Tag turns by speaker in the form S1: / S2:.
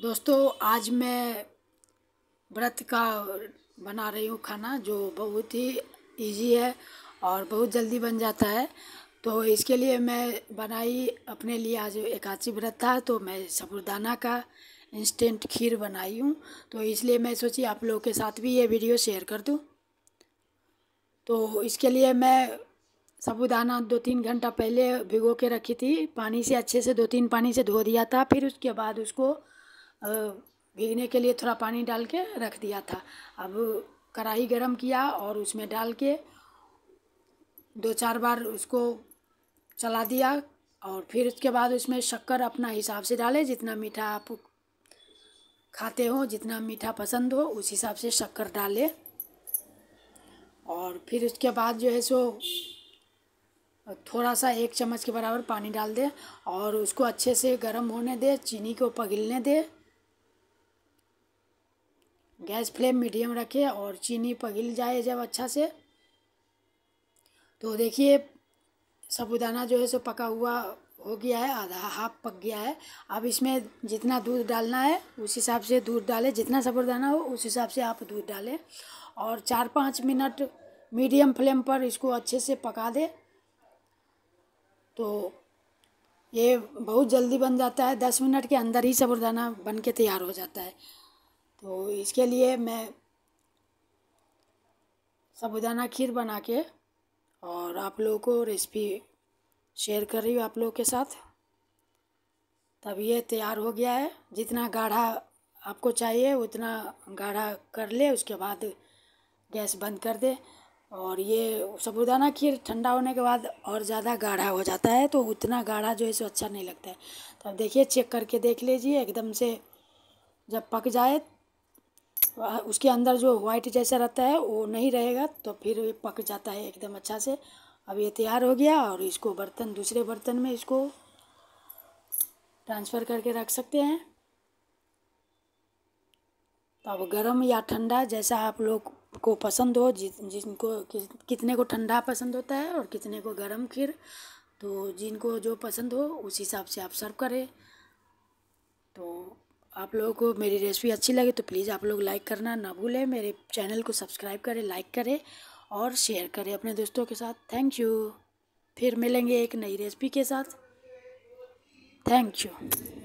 S1: दोस्तों आज मैं व्रत का बना रही हूँ खाना जो बहुत ही इजी है और बहुत जल्दी बन जाता है तो इसके लिए मैं बनाई अपने लिए आज एकाची व्रत था तो मैं सबुरदाना का इंस्टेंट खीर बनाई हूँ तो इसलिए मैं सोची आप लोगों के साथ भी ये वीडियो शेयर कर दूँ तो इसके लिए मैं साबुदाना दो तीन घंटा पहले भिगो के रखी थी पानी से अच्छे से दो तीन पानी से धो दिया था फिर उसके बाद उसको भीगने के लिए थोड़ा पानी डाल के रख दिया था अब कढ़ाई गरम किया और उसमें डाल के दो चार बार उसको चला दिया और फिर उसके बाद उसमें शक्कर अपना हिसाब से डालें जितना मीठा आप खाते हो जितना मीठा पसंद हो उस हिसाब से शक्कर डालें और फिर उसके बाद जो है सो थोड़ा सा एक चम्मच के बराबर पानी डाल दें और उसको अच्छे से गर्म होने दे चीनी को पगलने दे गैस फ्लेम मीडियम रखें और चीनी पघिल जाए जब अच्छा से तो देखिए साबुदाना जो है सो पका हुआ हो गया है आधा हाफ पक गया है अब इसमें जितना दूध डालना है उस हिसाब से दूध डालें जितना साबुदाना हो उस हिसाब से आप दूध डालें और चार पाँच मिनट मीडियम फ्लेम पर इसको अच्छे से पका दें तो ये बहुत जल्दी बन जाता है दस मिनट के अंदर ही साबुदाना बन के तैयार हो जाता है तो इसके लिए मैं साबुदाना खीर बना के और आप लोगों को रेसिपी शेयर कर रही हूँ आप लोगों के साथ तब ये तैयार हो गया है जितना गाढ़ा आपको चाहिए उतना गाढ़ा कर ले उसके बाद गैस बंद कर दे और ये साबुदाना खीर ठंडा होने के बाद और ज़्यादा गाढ़ा हो जाता है तो उतना गाढ़ा जो है सो अच्छा नहीं लगता है तो देखिए चेक करके देख लीजिए एकदम से जब पक जाए उसके अंदर जो व्हाइट जैसा रहता है वो नहीं रहेगा तो फिर पक जाता है एकदम अच्छा से अब ये तैयार हो गया और इसको बर्तन दूसरे बर्तन में इसको ट्रांसफ़र करके रख सकते हैं तो अब गर्म या ठंडा जैसा आप लोग को पसंद हो जि जिनको कि, कितने को ठंडा पसंद होता है और कितने को गर्म खीर तो जिनको जो पसंद हो उस हिसाब से आप सर्व करें तो आप लोगों को मेरी रेसिपी अच्छी लगे तो प्लीज़ आप लोग लाइक करना ना भूलें मेरे चैनल को सब्सक्राइब करें लाइक करें और शेयर करें अपने दोस्तों के साथ थैंक यू फिर मिलेंगे एक नई रेसिपी के साथ थैंक यू